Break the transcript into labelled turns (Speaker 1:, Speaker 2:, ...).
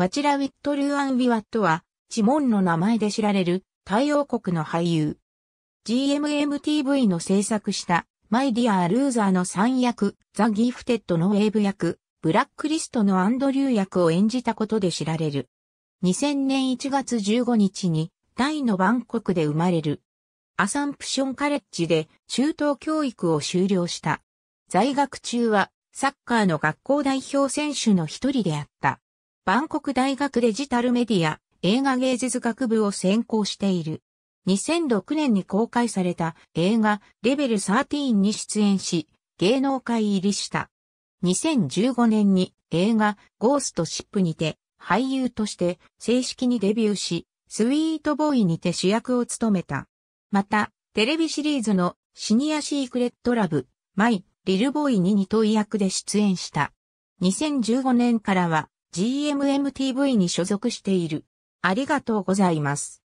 Speaker 1: マチラ・ウィット・ルーアン・ウィワットは、チモンの名前で知られる、太
Speaker 2: 陽国の俳優。GMMTV の制作した、マイ・ディアルーザーの三役、ザ・ギフテッドのウェーブ役、ブラックリストのアンドリュー役を演じたことで知られる。2000年1月15日に、大のバンコクで生まれる。アサンプションカレッジで中等教育を修了した。在学中はサッカーの学校代表選手の一人であった。バンコク大学デジタルメディア映画芸術学部を専攻している。2006年に公開された映画レベル13に出演し、芸能界入りした。2015年に映画ゴーストシップにて俳優として正式にデビューし、スウィートボーイにて主役を務めた。また、テレビシリーズのシニアシークレットラブ、マイ、リルボーイに二問役で出演した。2015年からは
Speaker 1: GMMTV に所属している。ありがとうございます。